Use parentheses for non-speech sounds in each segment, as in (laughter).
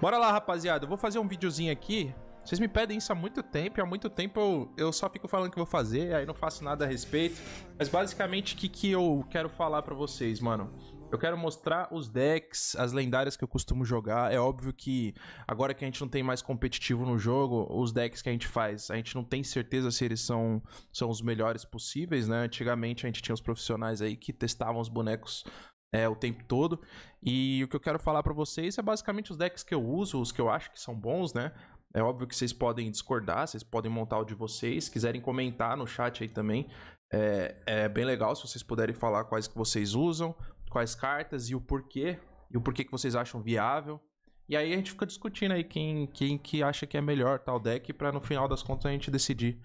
Bora lá, rapaziada. Eu vou fazer um videozinho aqui. Vocês me pedem isso há muito tempo, e há muito tempo eu, eu só fico falando que vou fazer, aí não faço nada a respeito. Mas basicamente, o que, que eu quero falar pra vocês, mano? Eu quero mostrar os decks, as lendárias que eu costumo jogar. É óbvio que agora que a gente não tem mais competitivo no jogo, os decks que a gente faz, a gente não tem certeza se eles são, são os melhores possíveis, né? Antigamente a gente tinha os profissionais aí que testavam os bonecos é, o tempo todo. E o que eu quero falar para vocês é basicamente os decks que eu uso, os que eu acho que são bons, né? É óbvio que vocês podem discordar, vocês podem montar o de vocês, quiserem comentar no chat aí também. É, é bem legal se vocês puderem falar quais que vocês usam, quais cartas e o porquê, e o porquê que vocês acham viável. E aí a gente fica discutindo aí quem, quem que acha que é melhor tal deck para no final das contas a gente decidir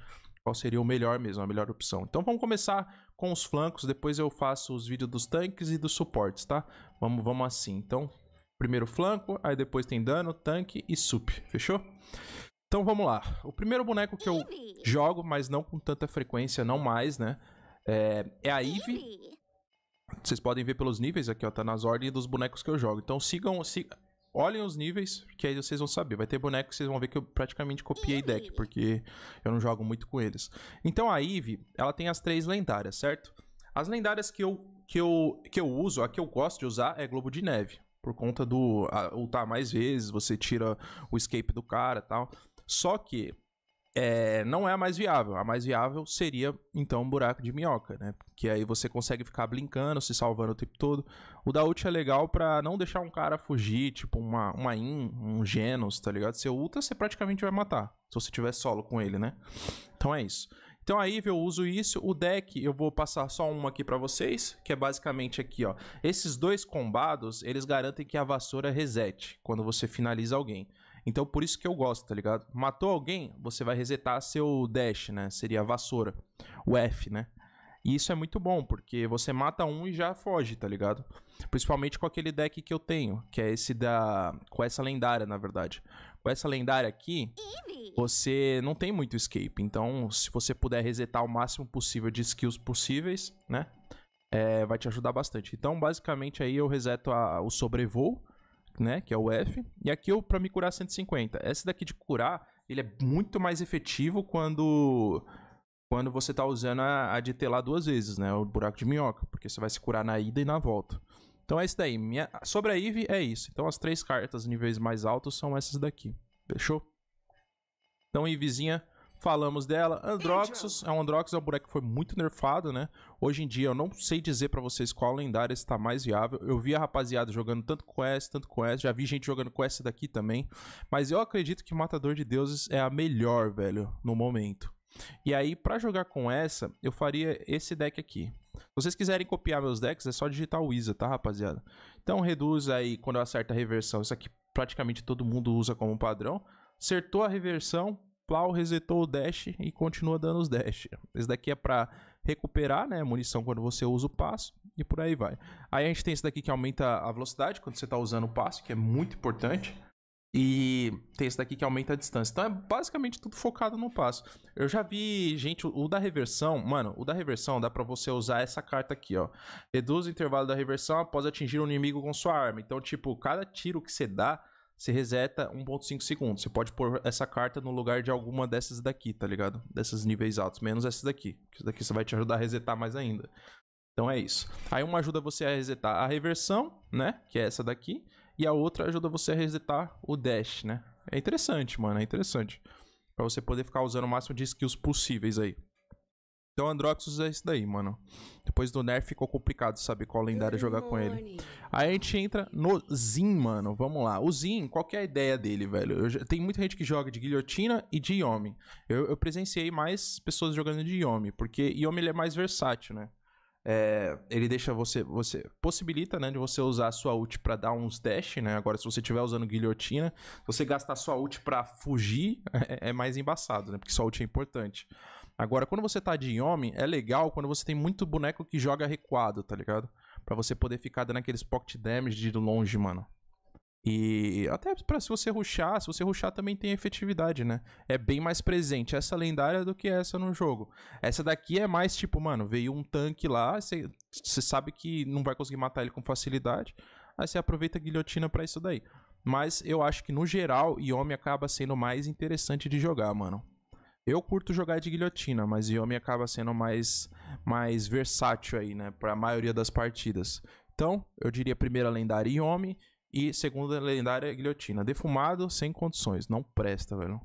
qual seria o melhor mesmo, a melhor opção. Então vamos começar com os flancos, depois eu faço os vídeos dos tanques e dos suportes, tá? Vamos, vamos assim, então primeiro flanco, aí depois tem dano, tanque e sup, fechou? Então vamos lá, o primeiro boneco que eu jogo, mas não com tanta frequência, não mais, né? É, é a Eve. Vocês podem ver pelos níveis aqui, ó, tá nas ordens dos bonecos que eu jogo. Então sigam, sig olhem os níveis, que aí vocês vão saber. Vai ter boneco que vocês vão ver que eu praticamente copiei deck, porque eu não jogo muito com eles. Então a Eve, ela tem as três lendárias, certo? As lendárias que eu, que eu, que eu uso, a que eu gosto de usar é Globo de Neve. Por conta do a, ultar mais vezes, você tira o escape do cara tal. Só que é, não é a mais viável. A mais viável seria, então, um buraco de minhoca, né? Que aí você consegue ficar brincando, se salvando o tempo todo. O da ult é legal para não deixar um cara fugir, tipo uma, uma in, um Genos, tá ligado? Se ulta, você praticamente vai matar, se você tiver solo com ele, né? Então é isso. Então aí eu uso isso, o deck eu vou passar só uma aqui para vocês, que é basicamente aqui, ó. Esses dois combados, eles garantem que a vassoura resete quando você finaliza alguém. Então por isso que eu gosto, tá ligado? Matou alguém, você vai resetar seu dash, né? Seria a vassoura, o F, né? E isso é muito bom, porque você mata um e já foge, tá ligado? Principalmente com aquele deck que eu tenho, que é esse da. com essa lendária, na verdade. Com essa lendária aqui, você não tem muito escape. Então, se você puder resetar o máximo possível de skills possíveis, né? É, vai te ajudar bastante. Então, basicamente, aí eu reseto a, o sobrevoo né, que é o F, e aqui eu para me curar 150. Essa daqui de curar, ele é muito mais efetivo quando quando você tá usando a, a de telar duas vezes, né, o buraco de minhoca, porque você vai se curar na ida e na volta. Então é isso daí. Minha, sobre a Eve é isso. Então as três cartas níveis mais altos são essas daqui. Fechou? Então, Ivezinha, falamos dela. Androxus, é um Androxus é um boneco que foi muito nerfado, né? Hoje em dia eu não sei dizer para vocês qual lendária está mais viável. Eu vi a rapaziada jogando tanto com essa, tanto com essa, já vi gente jogando com essa daqui também, mas eu acredito que Matador de Deuses é a melhor, velho, no momento. E aí para jogar com essa, eu faria esse deck aqui. Se vocês quiserem copiar meus decks, é só digitar o Isa, tá, rapaziada? Então reduz aí quando eu acerto a reversão. Isso aqui praticamente todo mundo usa como padrão. Acertou a reversão, plau, resetou o dash e continua dando os dash. Esse daqui é para recuperar, né, munição quando você usa o passo e por aí vai. Aí a gente tem esse daqui que aumenta a velocidade quando você está usando o passo, que é muito importante. E tem esse daqui que aumenta a distância. Então é basicamente tudo focado no passo. Eu já vi, gente, o da reversão, mano, o da reversão dá para você usar essa carta aqui, ó. Reduz o intervalo da reversão após atingir o um inimigo com sua arma. Então, tipo, cada tiro que você dá, você reseta 1.5 segundos. Você pode pôr essa carta no lugar de alguma dessas daqui, tá ligado? Dessas níveis altos, menos essa daqui. Isso daqui você vai te ajudar a resetar mais ainda. Então é isso. Aí uma ajuda você a resetar a reversão, né? Que é essa daqui. E a outra ajuda você a resetar o dash, né? É interessante, mano. É interessante. Pra você poder ficar usando o máximo de skills possíveis aí. Então Androxus é isso daí, mano. Depois do nerf ficou complicado saber qual lendário jogar com ele. Aí a gente entra no Zin, mano. Vamos lá. O Zin, qual que é a ideia dele, velho? Eu, tem muita gente que joga de guilhotina e de Yomi. Eu, eu presenciei mais pessoas jogando de Yomi, porque Yomi ele é mais versátil, né? É, ele deixa você, você possibilita, né, de você usar a sua ult para dar uns dash, né? Agora, se você estiver usando guilhotina, você gastar sua ult para fugir (laughs) é, é, mais embaçado, né? Porque sua ult é importante. Agora, quando você tá de Yomi, é legal quando você tem muito boneco que joga recuado, tá ligado? Pra você poder ficar dando aqueles pocket damage de longe, mano. E até para se você ruxar, se você ruxar também tem efetividade, né? É bem mais presente essa lendária do que essa no jogo. Essa daqui é mais tipo, mano, veio um tanque lá, você sabe que não vai conseguir matar ele com facilidade, aí você aproveita a guilhotina para isso daí. Mas eu acho que no geral, Yomi acaba sendo mais interessante de jogar, mano. Eu curto jogar de guilhotina, mas Yomi acaba sendo mais, mais versátil aí, né? Pra maioria das partidas. Então, eu diria primeira lendária Yomi e segunda lendária guilhotina. Defumado, sem condições. Não presta, velho.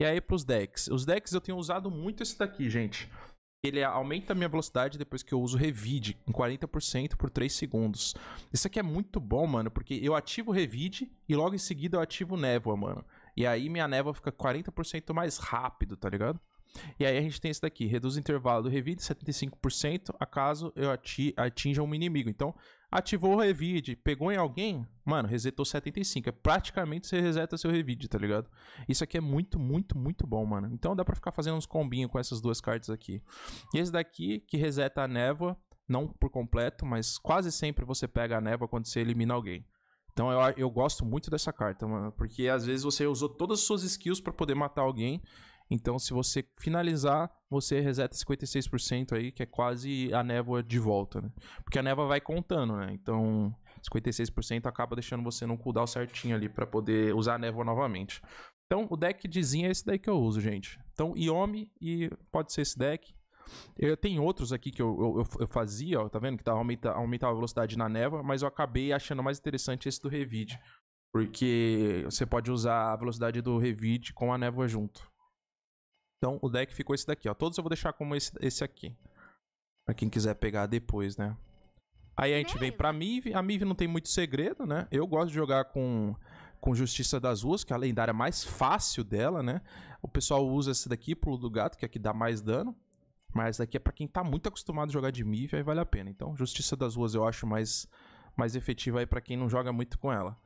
E aí pros decks. Os decks eu tenho usado muito esse daqui, gente. Ele aumenta a minha velocidade depois que eu uso Revide em 40% por 3 segundos. Isso aqui é muito bom, mano, porque eu ativo Revide e logo em seguida eu ativo Névoa, mano. E aí minha névoa fica 40% mais rápido, tá ligado? E aí a gente tem esse daqui, reduz o intervalo do revide 75% a caso eu ati atinja um inimigo. Então, ativou o revide, pegou em alguém, mano, resetou 75. É praticamente você reseta seu revide, tá ligado? Isso aqui é muito, muito, muito bom, mano. Então dá pra ficar fazendo uns combinhos com essas duas cartas aqui. E esse daqui, que reseta a névoa, não por completo, mas quase sempre você pega a névoa quando você elimina alguém. Então eu, eu gosto muito dessa carta, mano, porque às vezes você usou todas as suas skills para poder matar alguém. Então se você finalizar, você reseta 56% aí, que é quase a névoa de volta, né? Porque a névoa vai contando, né? Então 56% acaba deixando você num cooldown certinho ali para poder usar a névoa novamente. Então o deck de Zin é esse daí que eu uso, gente. Então Yomi e pode ser esse deck eu tenho outros aqui que eu, eu, eu fazia, ó, tá vendo? Que tava, aumenta, aumentava a velocidade na neva, mas eu acabei achando mais interessante esse do Revide. Porque você pode usar a velocidade do Revide com a névoa junto. Então o deck ficou esse daqui, ó. Todos eu vou deixar como esse, esse aqui. Pra quem quiser pegar depois, né? Aí a gente vem pra Mive. A Mive não tem muito segredo, né? Eu gosto de jogar com, com Justiça das Ruas, que é a lendária mais fácil dela, né? O pessoal usa esse daqui, Pulo do Gato, que é a que dá mais dano. Mas aqui é para quem tá muito acostumado a jogar de MIV, aí vale a pena. Então, Justiça das Ruas eu acho mais, mais efetiva aí para quem não joga muito com ela.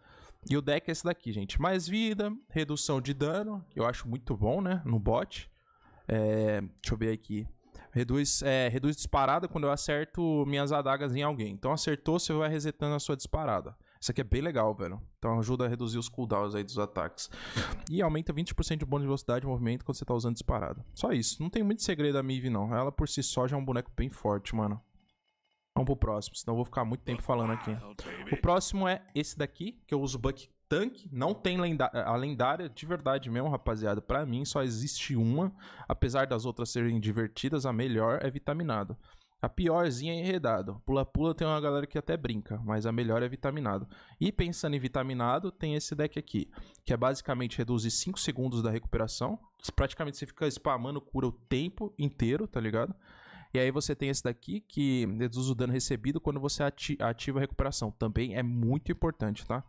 E o deck é esse daqui, gente. Mais vida, redução de dano, eu acho muito bom, né? No bot. É, deixa eu ver aqui. Reduz, é, reduz disparada quando eu acerto minhas adagas em alguém. Então acertou, você vai resetando a sua disparada. Isso aqui é bem legal, velho. Então ajuda a reduzir os cooldowns aí dos ataques. E aumenta 20% de bônus de velocidade de movimento quando você tá usando disparado. Só isso. Não tem muito segredo a Miv, não. Ela por si só já é um boneco bem forte, mano. Vamos pro próximo, senão eu vou ficar muito tempo falando aqui. O próximo é esse daqui, que eu uso Buck Tank. Não tem lendária, a lendária, de verdade mesmo, rapaziada. Pra mim só existe uma. Apesar das outras serem divertidas, a melhor é Vitaminado. A piorzinha é enredado. Pula-pula tem uma galera que até brinca, mas a melhor é vitaminado. E pensando em vitaminado, tem esse deck aqui, que é basicamente reduzir 5 segundos da recuperação. Praticamente você fica spamando cura o tempo inteiro, tá ligado? E aí você tem esse daqui que reduz o dano recebido quando você ativa a recuperação. Também é muito importante, tá?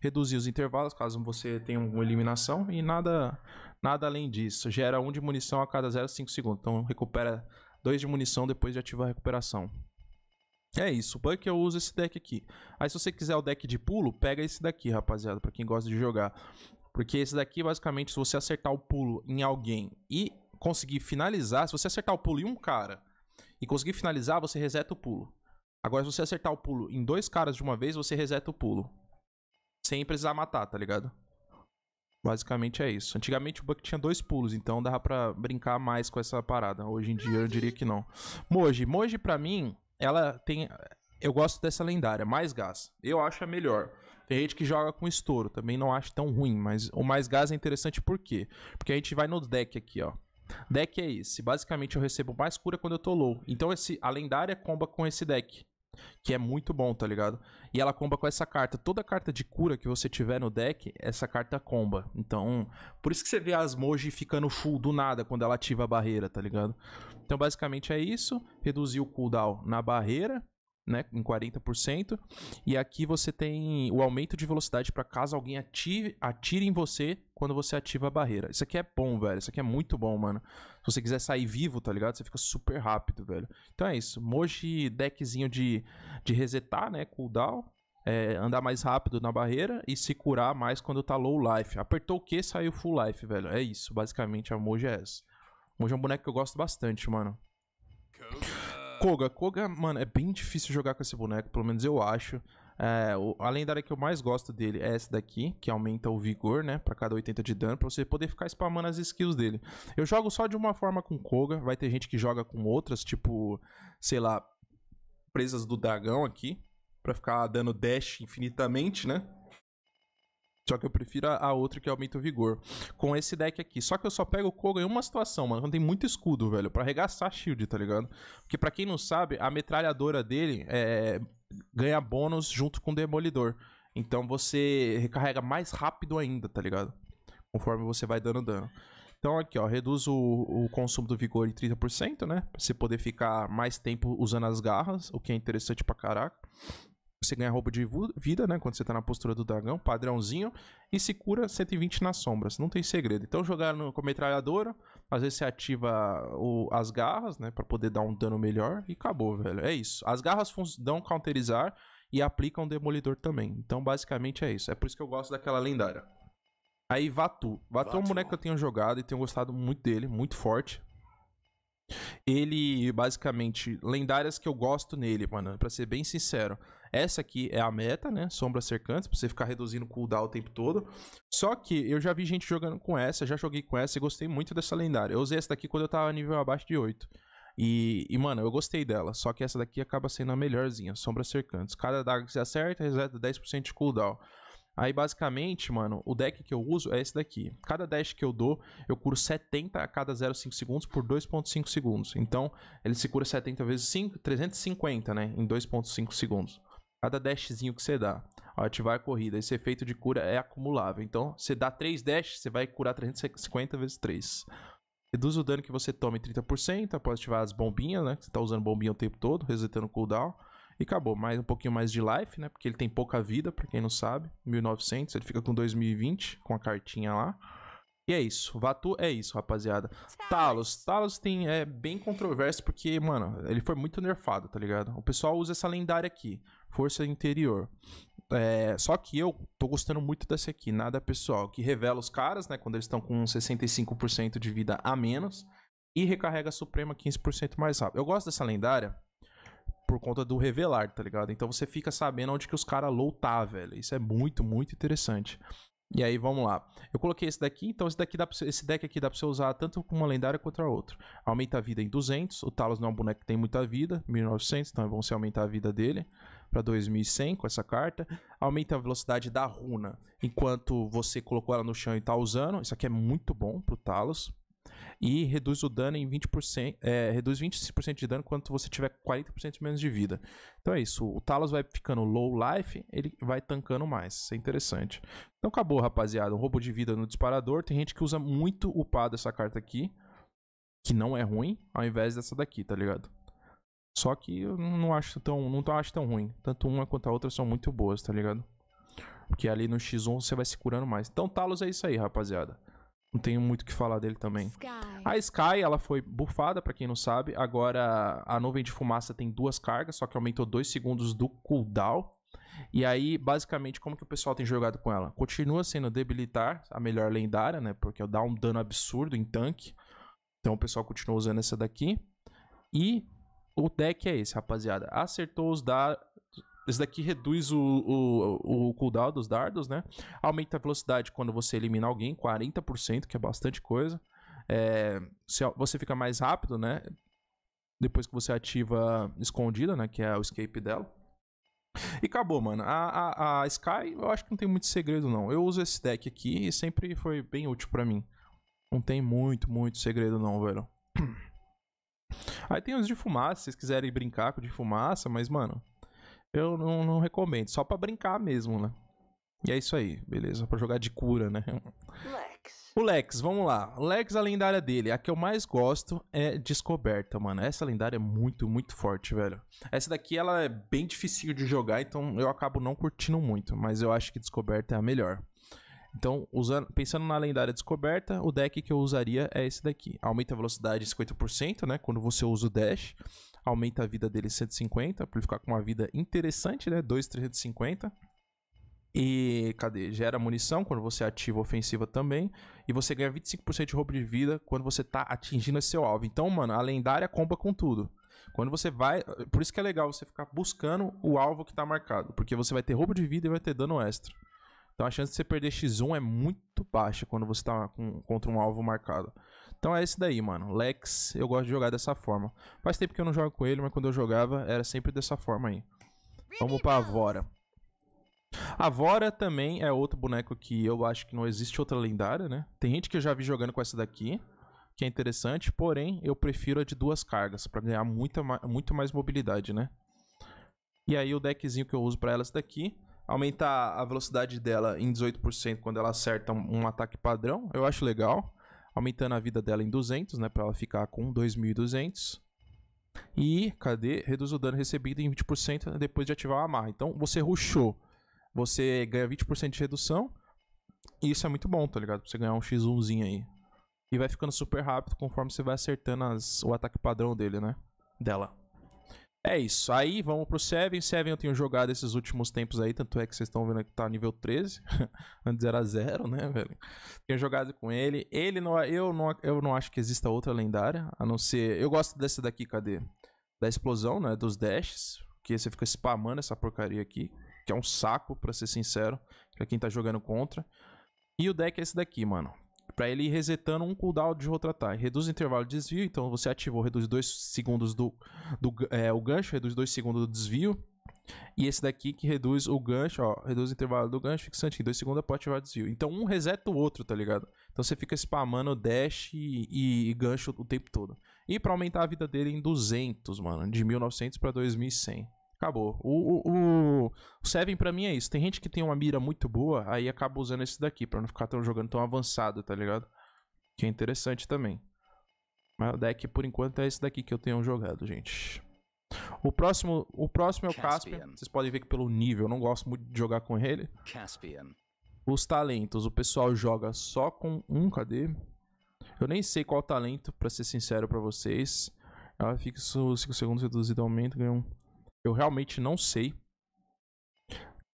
Reduzir os intervalos caso você tenha uma eliminação e nada nada além disso. Gera 1 um de munição a cada 0,5 segundos. Então recupera 2 de munição depois de ativar a recuperação. É isso, o que eu uso esse deck aqui. Aí se você quiser o deck de pulo, pega esse daqui, rapaziada, pra quem gosta de jogar. Porque esse daqui, basicamente, se você acertar o pulo em alguém e conseguir finalizar, se você acertar o pulo em um cara e conseguir finalizar, você reseta o pulo. Agora, se você acertar o pulo em dois caras de uma vez, você reseta o pulo. Sem precisar matar, tá ligado? Basicamente é isso. Antigamente o Buck tinha dois pulos, então dava para brincar mais com essa parada. Hoje em dia eu diria que não. Moji, Moji para mim, ela tem eu gosto dessa lendária, mais gás. Eu acho a melhor. Tem gente que joga com estouro, também não acho tão ruim, mas o mais gás é interessante por quê? Porque a gente vai no deck aqui, ó. Deck é esse. Basicamente eu recebo mais cura quando eu tô low. Então esse, a lendária comba com esse deck. Que é muito bom, tá ligado? E ela comba com essa carta. Toda carta de cura que você tiver no deck, essa carta comba. Então, por isso que você vê as Moji ficando full do nada quando ela ativa a barreira, tá ligado? Então, basicamente é isso. Reduzir o cooldown na barreira né, em 40%. E aqui você tem o aumento de velocidade para caso alguém ative, atire em você quando você ativa a barreira. Isso aqui é bom, velho. Isso aqui é muito bom, mano. Se você quiser sair vivo, tá ligado? Você fica super rápido, velho. Então é isso. Moji deckzinho de, de resetar, né? Cooldown. É, andar mais rápido na barreira e se curar mais quando tá low life. Apertou o Q, saiu full life, velho. É isso, basicamente a Moji é essa. Moji é um boneco que eu gosto bastante, mano. Koga. Koga, mano, é bem difícil jogar com esse boneco, pelo menos eu acho. É, o, a lendária que eu mais gosto dele é essa daqui, que aumenta o vigor, né? Pra cada 80 de dano, pra você poder ficar spamando as skills dele. Eu jogo só de uma forma com Koga, vai ter gente que joga com outras, tipo, sei lá, presas do dragão aqui, pra ficar dando dash infinitamente, né? Só que eu prefiro a, a outra que aumenta o vigor. Com esse deck aqui. Só que eu só pego o Koga em uma situação, mano. Quando então tem muito escudo, velho. Pra arregaçar shield, tá ligado? Porque pra quem não sabe, a metralhadora dele é, ganha bônus junto com o demolidor. Então você recarrega mais rápido ainda, tá ligado? Conforme você vai dando dano. Então aqui, ó, reduz o, o, consumo do vigor em 30%, né? Pra você poder ficar mais tempo usando as garras, o que é interessante pra caraca. Você ganha roubo de vida, né? Quando você tá na postura do dragão, padrãozinho. E se cura 120 nas sombras. Não tem segredo. Então jogar com a metralhadora. Às vezes você ativa o, as garras, né? Pra poder dar um dano melhor. E acabou, velho. É isso. As garras dão counterizar e aplicam demolidor também. Então basicamente é isso. É por isso que eu gosto daquela lendária. Aí Vatu. Vatu, Vatu é um boneco que eu tenho jogado e tenho gostado muito dele. Muito forte. Ele, basicamente, lendárias que eu gosto nele, mano, pra ser bem sincero. Essa aqui é a meta, né? Sombra cercantes, pra você ficar reduzindo o cooldown o tempo todo. Só que eu já vi gente jogando com essa, já joguei com essa e gostei muito dessa lendária. Eu usei essa daqui quando eu tava nível abaixo de 8. E, e, mano, eu gostei dela. Só que essa daqui acaba sendo a melhorzinha. Sombra cercantes. Cada daga que você acerta, reseta 10% de cooldown. Aí, basicamente, mano, o deck que eu uso é esse daqui. Cada dash que eu dou, eu curo 70 a cada 0,5 segundos por 2,5 segundos. Então, ele se cura 70 vezes 5, 350, né? Em 2,5 segundos. Cada dashzinho que você dá, ao ativar a corrida, esse efeito de cura é acumulável. Então, você dá 3 dash, você vai curar 350 vezes 3. Reduz o dano que você toma em 30% após ativar as bombinhas, né? Você tá usando bombinha o tempo todo, resetando o cooldown. E acabou, mais um pouquinho mais de life, né? Porque ele tem pouca vida, pra quem não sabe. 1900, ele fica com 2020, com a cartinha lá. E é isso, Vatu é isso, rapaziada. Talos, Talos tem, é bem controverso porque, mano, ele foi muito nerfado, tá ligado? O pessoal usa essa lendária aqui. Força Interior. É, só que eu tô gostando muito dessa aqui, nada pessoal, que revela os caras, né, quando eles estão com 65% de vida a menos e recarrega a Suprema 15% mais rápido. Eu gosto dessa lendária por conta do revelar, tá ligado? Então você fica sabendo onde que os caras low tá, velho. Isso é muito, muito interessante. E aí, vamos lá. Eu coloquei esse daqui, então esse, daqui dá pra, esse deck aqui dá pra você usar tanto com uma lendária quanto a outra. Aumenta a vida em 200, o Talos não é um boneco que tem muita vida, 1900, então é bom você aumentar a vida dele para 2100 com essa carta. Aumenta a velocidade da runa enquanto você colocou ela no chão e tá usando. Isso aqui é muito bom pro Talos e reduz o dano em 20%, é, reduz 25% de dano quando você tiver 40% menos de vida. Então é isso, o Talos vai ficando low life, ele vai tancando mais, isso é interessante. Então acabou, rapaziada, um roubo de vida no disparador, tem gente que usa muito upado essa carta aqui, que não é ruim, ao invés dessa daqui, tá ligado? Só que eu não acho tão, não acho tão ruim. Tanto uma quanto a outra são muito boas, tá ligado? Porque ali no X1 você vai se curando mais. Então Talos é isso aí, rapaziada. Não tenho muito o que falar dele também. Sky. A Sky, ela foi bufada, para quem não sabe. Agora, a nuvem de fumaça tem duas cargas, só que aumentou 2 segundos do cooldown. E aí, basicamente, como que o pessoal tem jogado com ela? Continua sendo debilitar, a melhor lendária, né? Porque dá um dano absurdo em tanque. Então o pessoal continua usando essa daqui. E o deck é esse, rapaziada. Acertou os, da esse daqui reduz o, o, o cooldown dos dardos, né? Aumenta a velocidade quando você elimina alguém, 40%, que é bastante coisa. É, você fica mais rápido, né? Depois que você ativa escondida, né? Que é o escape dela. E acabou, mano. A, a, a Sky, eu acho que não tem muito segredo, não. Eu uso esse deck aqui e sempre foi bem útil para mim. Não tem muito, muito segredo, não, velho. (clears throat) Aí tem os de fumaça, se vocês quiserem brincar com de fumaça, mas, mano, eu não, não recomendo. Só para brincar mesmo, né? E é isso aí, beleza? Pra jogar de cura, né? Lex. O Lex, vamos lá. Lex, a lendária dele. A que eu mais gosto é Descoberta, mano. Essa lendária é muito, muito forte, velho. Essa daqui, ela é bem difícil de jogar, então eu acabo não curtindo muito. Mas eu acho que Descoberta é a melhor. Então, usando, pensando na lendária Descoberta, o deck que eu usaria é esse daqui. Aumenta a velocidade 50%, né? Quando você usa o dash aumenta a vida dele 150, pra ele ficar com uma vida interessante, né? 2,350. E cadê? Gera munição quando você ativa ofensiva também. E você ganha 25% de roubo de vida quando você tá atingindo esse seu alvo. Então, mano, a lendária comba com tudo. Quando você vai. Por isso que é legal você ficar buscando o alvo que tá marcado. Porque você vai ter roubo de vida e vai ter dano extra. Então a chance de você perder X1 é muito baixa quando você tá com, contra um alvo marcado. Então é esse daí, mano. Lex, eu gosto de jogar dessa forma. Faz tempo que eu não jogo com ele, mas quando eu jogava era sempre dessa forma aí. Vamos pra Avora. A Vora também é outro boneco que eu acho que não existe outra lendária, né? Tem gente que eu já vi jogando com essa daqui, que é interessante, porém eu prefiro a de duas cargas, para ganhar muita, muito mais mobilidade, né? E aí o deckzinho que eu uso para ela é essa daqui. Aumentar a velocidade dela em 18% quando ela acerta um ataque padrão, eu acho legal aumentando a vida dela em 200, né, para ela ficar com 2200. E, cadê? Reduz o dano recebido em 20% né, depois de ativar o amarra. Então, você ruxou, você ganha 20% de redução. E isso é muito bom, tá ligado? Pra você ganhar um x1zinho aí. E vai ficando super rápido conforme você vai acertando as, o ataque padrão dele, né? Dela. É isso. Aí vamos pro Seven. Seven eu tenho jogado esses últimos tempos aí, tanto é que vocês estão vendo que tá nível 13. (laughs) Antes era zero, né, velho? Tenho jogado com ele. Ele não. Eu não, eu não acho que exista outra lendária. A não ser. Eu gosto dessa daqui, cadê? Da explosão, né? Dos dashes. Que você fica spamando essa porcaria aqui. Que é um saco, pra ser sincero. Pra quem tá jogando contra. E o deck é esse daqui, mano para ele ir resetando um cooldown de outro ataque. Reduz o intervalo de desvio, então você ativou, reduz 2 segundos do, do é, o gancho, reduz 2 segundos do desvio. E esse daqui que reduz o gancho, ó, reduz o intervalo do gancho fixante, em 2 segundos pode ativar desvio. Então um reseta o outro, tá ligado? Então você fica spamando dash e, e gancho o tempo todo. E para aumentar a vida dele em 200, mano, de 1900 para 2100. Acabou. O, o, o, Seven pra mim é isso. Tem gente que tem uma mira muito boa, aí acaba usando esse daqui, pra não ficar tão jogando tão avançado, tá ligado? Que é interessante também. Mas o deck, por enquanto, é esse daqui que eu tenho jogado, gente. O próximo, o próximo é o Caspian. Caspian. Vocês podem ver que pelo nível, eu não gosto muito de jogar com ele. Caspian. Os talentos, o pessoal joga só com um, cadê? Eu nem sei qual talento, pra ser sincero pra vocês. Ela fica 5 segundos reduzido aumento, ganha um... Eu realmente não sei.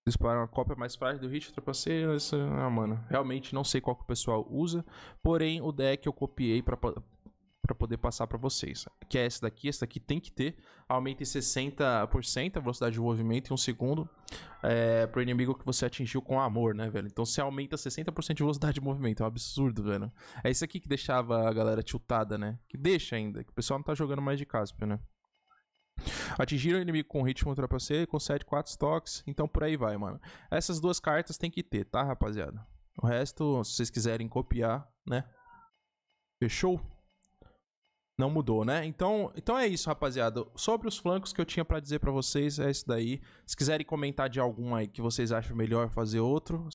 Dispararam uma cópia mais frágil do hit, ultrapassei. Ah, mano. Realmente não sei qual que o pessoal usa. Porém, o deck eu copiei pra, pra poder passar pra vocês. Que é esse daqui. Esse daqui tem que ter. Aumenta em 60% a velocidade de movimento em um segundo. É, pro inimigo que você atingiu com amor, né, velho? Então você aumenta 60% de velocidade de movimento. É um absurdo, velho. É isso aqui que deixava a galera tiltada, né? Que deixa ainda. Que o pessoal não tá jogando mais de Caspio, né? Atingir o inimigo com ritmo ultrapasseio concede 4 toques, então por aí vai, mano. Essas duas cartas tem que ter, tá, rapaziada? O resto, se vocês quiserem copiar, né? Fechou? Não mudou, né? Então, então é isso, rapaziada. Sobre os flancos que eu tinha para dizer para vocês, é isso daí. Se quiserem comentar de algum aí que vocês acham melhor fazer outro,